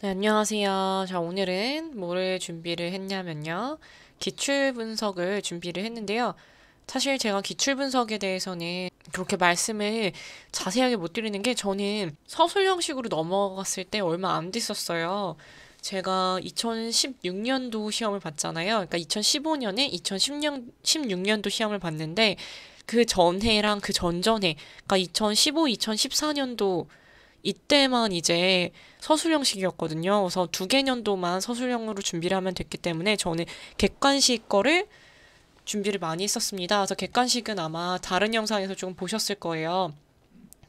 네, 안녕하세요. 자, 오늘은 뭐를 준비를 했냐면요. 기출 분석을 준비를 했는데요. 사실 제가 기출 분석에 대해서는 그렇게 말씀을 자세하게 못 드리는 게 저는 서술 형식으로 넘어갔을 때 얼마 안 됐었어요. 제가 2016년도 시험을 봤잖아요. 그러니까 2015년에 2010년 16년도 시험을 봤는데 그 전해랑 그 전전해 그러니까 2015, 2014년도 이때만 이제 서술형식이었거든요. 그래서 두 개년도만 서술형으로 준비를 하면 됐기 때문에 저는 객관식 거를 준비를 많이 했었습니다. 그래서 객관식은 아마 다른 영상에서 조금 보셨을 거예요.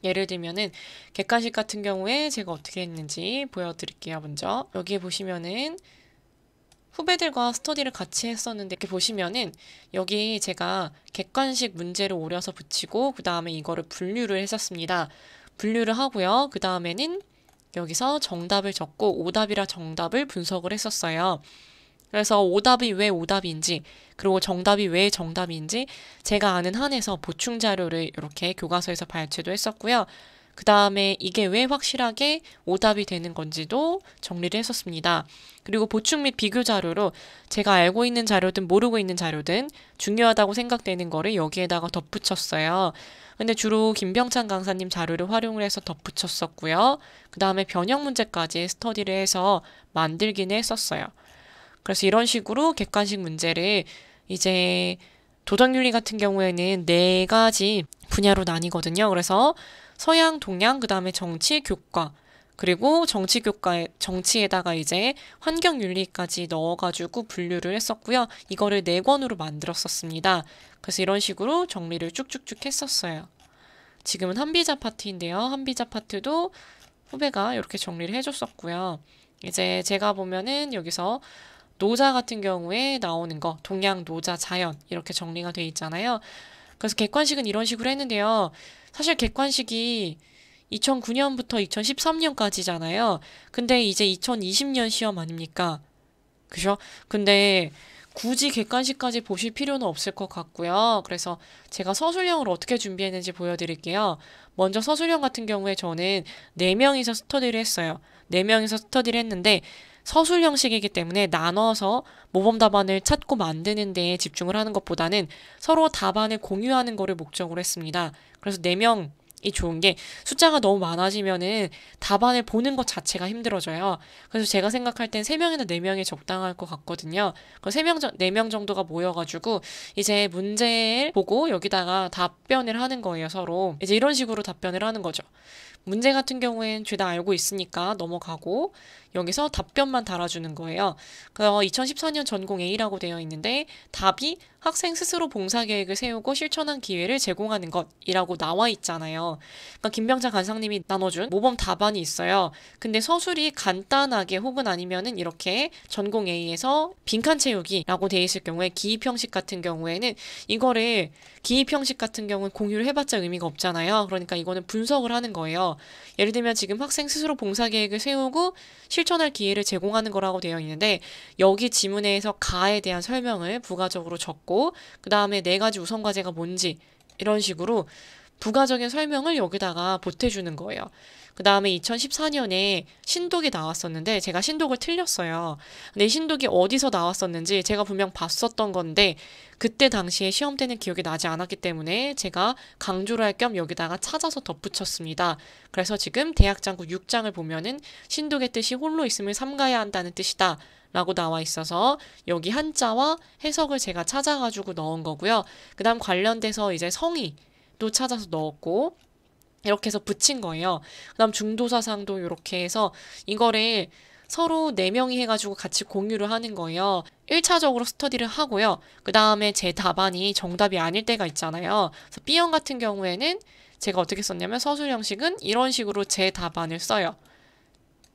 예를 들면은 객관식 같은 경우에 제가 어떻게 했는지 보여드릴게요. 먼저 여기에 보시면은 후배들과 스터디를 같이 했었는데 이렇게 보시면은 여기 제가 객관식 문제를 오려서 붙이고 그 다음에 이거를 분류를 했었습니다. 분류를 하고요. 그 다음에는 여기서 정답을 적고 오답이라 정답을 분석을 했었어요. 그래서 오답이 왜 오답인지 그리고 정답이 왜 정답인지 제가 아는 한에서 보충 자료를 이렇게 교과서에서 발췌도 했었고요. 그 다음에 이게 왜 확실하게 오답이 되는 건지도 정리를 했었습니다. 그리고 보충 및 비교 자료로 제가 알고 있는 자료든 모르고 있는 자료든 중요하다고 생각되는 거를 여기에다가 덧붙였어요. 근데 주로 김병찬 강사님 자료를 활용을 해서 덧붙였었고요. 그 다음에 변형 문제까지 스터디를 해서 만들긴 했었어요. 그래서 이런 식으로 객관식 문제를 이제 도덕윤리 같은 경우에는 네 가지 분야로 나뉘거든요. 그래서 서양, 동양, 그 다음에 정치, 교과, 그리고 정치 교과에 정치에다가 이제 환경 윤리까지 넣어가지고 분류를 했었고요. 이거를 네 권으로 만들었었습니다. 그래서 이런 식으로 정리를 쭉쭉쭉 했었어요. 지금은 한비자 파트인데요. 한비자 파트도 후배가 이렇게 정리를 해줬었고요. 이제 제가 보면은 여기서 노자 같은 경우에 나오는 거 동양 노자 자연 이렇게 정리가 돼 있잖아요. 그래서 객관식은 이런 식으로 했는데요. 사실 객관식이 2009년부터 2013년까지잖아요. 근데 이제 2020년 시험 아닙니까? 그죠? 근데 굳이 객관식까지 보실 필요는 없을 것 같고요. 그래서 제가 서술형을 어떻게 준비했는지 보여드릴게요. 먼저 서술형 같은 경우에 저는 4명이서 스터디를 했어요. 4명이서 스터디를 했는데 서술 형식이기 때문에 나눠서 모범 답안을 찾고 만드는 데에 집중을 하는 것보다는 서로 답안을 공유하는 거를 목적으로 했습니다. 그래서 4명 이 좋은 게 숫자가 너무 많아지면은 답안을 보는 것 자체가 힘들어져요. 그래서 제가 생각할 땐 3명이나 4명이 적당할 것 같거든요. 그 3명, 4명 정도가 모여가지고 이제 문제를 보고 여기다가 답변을 하는 거예요, 서로. 이제 이런 식으로 답변을 하는 거죠. 문제 같은 경우엔 죄다 알고 있으니까 넘어가고 여기서 답변만 달아주는 거예요. 그래서 2014년 전공 A라고 되어 있는데 답이 학생 스스로 봉사계획을 세우고 실천한 기회를 제공하는 것이라고 나와 있잖아요. 그러니까 김병자 간상님이 나눠준 모범 답안이 있어요. 근데 서술이 간단하게 혹은 아니면은 이렇게 전공 A에서 빈칸 채우기라고 되어 있을 경우에 기입 형식 같은 경우에는 이거를 기입 형식 같은 경우는 공유를 해봤자 의미가 없잖아요. 그러니까 이거는 분석을 하는 거예요. 예를 들면 지금 학생 스스로 봉사계획을 세우고 실 실천할 기회를 제공하는 거라고 되어 있는데 여기 지문에서 가에 대한 설명을 부가적으로 적고 그 다음에 네 가지 우선 과제가 뭔지 이런 식으로 부가적인 설명을 여기다가 보태주는 거예요. 그 다음에 2014년에 신독이 나왔었는데 제가 신독을 틀렸어요. 근데 신독이 어디서 나왔었는지 제가 분명 봤었던 건데 그때 당시에 시험 때는 기억이 나지 않았기 때문에 제가 강조를 할 겸 여기다가 찾아서 덧붙였습니다. 그래서 지금 대학장구 6장을 보면은 신독의 뜻이 홀로 있음을 삼가야 한다는 뜻이다. 라고 나와 있어서 여기 한자와 해석을 제가 찾아가지고 넣은 거고요. 그 다음 관련돼서 이제 성의 또 찾아서 넣었고 이렇게 해서 붙인 거예요. 그다음 중도사상도 이렇게 해서 이거를 서로 4명이 해가지고 같이 공유를 하는 거예요. 1차적으로 스터디를 하고요. 그 다음에 제 답안이 정답이 아닐 때가 있잖아요. 그래서 B형 같은 경우에는 제가 어떻게 썼냐면 서술 형식은 이런 식으로 제 답안을 써요.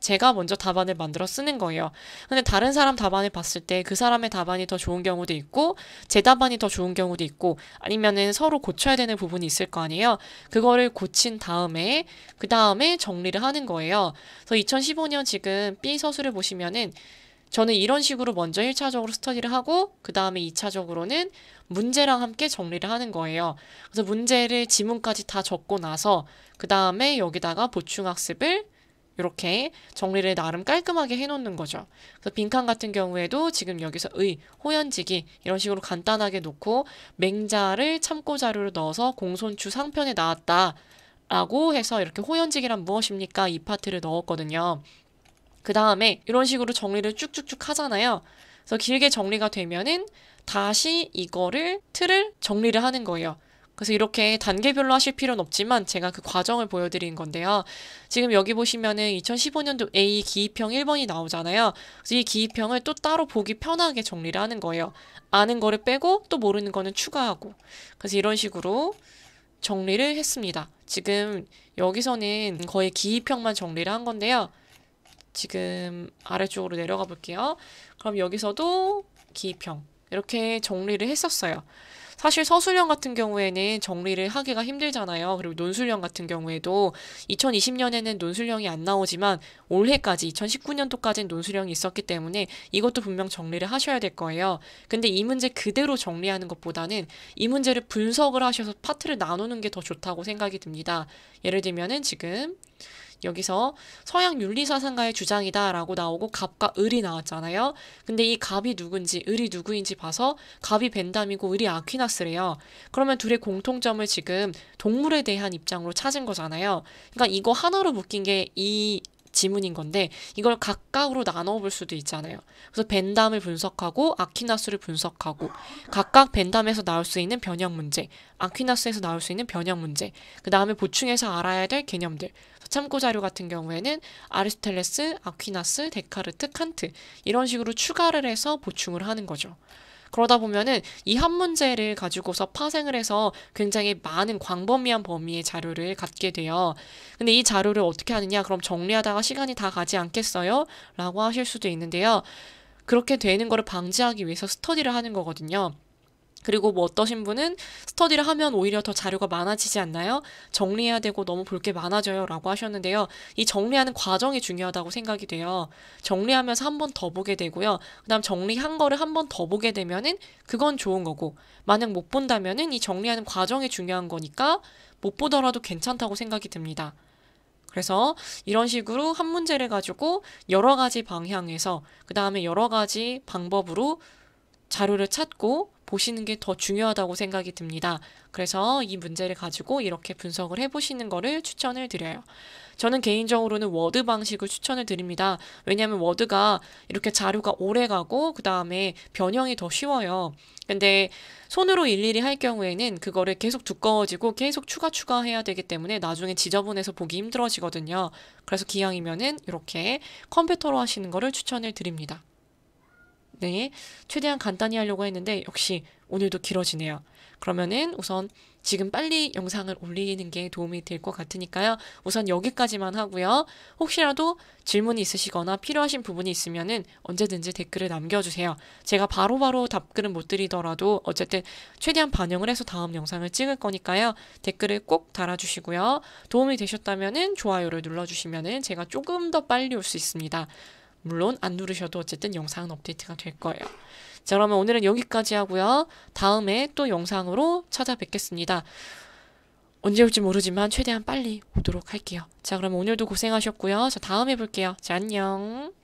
제가 먼저 답안을 만들어 쓰는 거예요. 근데 다른 사람 답안을 봤을 때 그 사람의 답안이 더 좋은 경우도 있고 제 답안이 더 좋은 경우도 있고 아니면은 서로 고쳐야 되는 부분이 있을 거 아니에요. 그거를 고친 다음에 그 다음에 정리를 하는 거예요. 그래서 2015년 지금 B 서술을 보시면은 저는 이런 식으로 먼저 1차적으로 스터디를 하고 그 다음에 2차적으로는 문제랑 함께 정리를 하는 거예요. 그래서 문제를 지문까지 다 적고 나서 그 다음에 여기다가 보충학습을 이렇게 정리를 나름 깔끔하게 해놓는 거죠. 그래서 빈칸 같은 경우에도 지금 여기서 의, 호연지기 이런 식으로 간단하게 놓고 맹자를 참고 자료로 넣어서 공손추 상편에 나왔다. 라고 해서 이렇게 호연지기란 무엇입니까? 이 파트를 넣었거든요. 그 다음에 이런 식으로 정리를 쭉쭉쭉 하잖아요. 그래서 길게 정리가 되면은 다시 이거를 틀을 정리를 하는 거예요. 그래서 이렇게 단계별로 하실 필요는 없지만 제가 그 과정을 보여드린 건데요. 지금 여기 보시면은 2015년도 A 기입형 1번이 나오잖아요. 그래서 이 기입형을 또 따로 보기 편하게 정리를 하는 거예요. 아는 거를 빼고 또 모르는 거는 추가하고 그래서 이런 식으로 정리를 했습니다. 지금 여기서는 거의 기입형만 정리를 한 건데요. 지금 아래쪽으로 내려가 볼게요. 그럼 여기서도 기입형 이렇게 정리를 했었어요. 사실 서술형 같은 경우에는 정리를 하기가 힘들잖아요. 그리고 논술형 같은 경우에도 2020년에는 논술형이 안 나오지만 올해까지 2019년도까지는 논술형이 있었기 때문에 이것도 분명 정리를 하셔야 될 거예요. 근데 이 문제 그대로 정리하는 것보다는 이 문제를 분석을 하셔서 파트를 나누는 게 더 좋다고 생각이 듭니다. 예를 들면은 지금 여기서 서양 윤리사상가의 주장이다라고 나오고 갑과 을이 나왔잖아요. 근데 이 갑이 누군지 을이 누구인지 봐서 갑이 벤담이고 을이 아퀴나스래요. 그러면 둘의 공통점을 지금 동물에 대한 입장으로 찾은 거잖아요. 그러니까 이거 하나로 묶인 게 이 지문인 건데 이걸 각각으로 나눠 볼 수도 있잖아요. 그래서 벤담을 분석하고 아퀴나스를 분석하고 각각 벤담에서 나올 수 있는 변형 문제, 아퀴나스에서 나올 수 있는 변형 문제, 그 다음에 보충해서 알아야 될 개념들, 참고 자료 같은 경우에는 아리스텔레스, 아퀴나스, 데카르트, 칸트 이런 식으로 추가를 해서 보충을 하는 거죠. 그러다 보면은 이 한 문제를 가지고서 파생을 해서 굉장히 많은 광범위한 범위의 자료를 갖게 돼요. 근데 이 자료를 어떻게 하느냐? 그럼 정리하다가 시간이 다 가지 않겠어요? 라고 하실 수도 있는데요. 그렇게 되는 거를 방지하기 위해서 스터디를 하는 거거든요. 그리고 뭐 어떠신 분은 스터디를 하면 오히려 더 자료가 많아지지 않나요? 정리해야 되고 너무 볼 게 많아져요. 라고 하셨는데요. 이 정리하는 과정이 중요하다고 생각이 돼요. 정리하면서 한 번 더 보게 되고요. 그 다음 정리한 거를 한 번 더 보게 되면은 그건 좋은 거고, 만약 못 본다면은 이 정리하는 과정이 중요한 거니까 못 보더라도 괜찮다고 생각이 듭니다. 그래서 이런 식으로 한 문제를 가지고 여러 가지 방향에서, 그 다음에 여러 가지 방법으로 자료를 찾고 보시는 게 더 중요하다고 생각이 듭니다. 그래서 이 문제를 가지고 이렇게 분석을 해보시는 거를 추천을 드려요. 저는 개인적으로는 워드 방식을 추천을 드립니다. 왜냐하면 워드가 이렇게 자료가 오래 가고 그 다음에 변형이 더 쉬워요. 근데 손으로 일일이 할 경우에는 그거를 계속 두꺼워지고 계속 추가 추가해야 되기 때문에 나중에 지저분해서 보기 힘들어지거든요. 그래서 기왕이면은 이렇게 컴퓨터로 하시는 거를 추천을 드립니다. 네. 최대한 간단히 하려고 했는데 역시 오늘도 길어지네요. 그러면은 우선 지금 빨리 영상을 올리는 게 도움이 될 것 같으니까요. 우선 여기까지만 하고요. 혹시라도 질문이 있으시거나 필요하신 부분이 있으면은 언제든지 댓글을 남겨주세요. 제가 바로바로 바로 답글은 못 드리더라도 어쨌든 최대한 반영을 해서 다음 영상을 찍을 거니까요. 댓글을 꼭 달아주시고요. 도움이 되셨다면은 좋아요를 눌러주시면은 제가 조금 더 빨리 올 수 있습니다. 물론 안 누르셔도 어쨌든 영상은 업데이트가 될 거예요. 자 그러면 오늘은 여기까지 하고요. 다음에 또 영상으로 찾아뵙겠습니다. 언제 올지 모르지만 최대한 빨리 오도록 할게요. 자 그럼 오늘도 고생하셨고요. 자 다음에 볼게요. 자 안녕.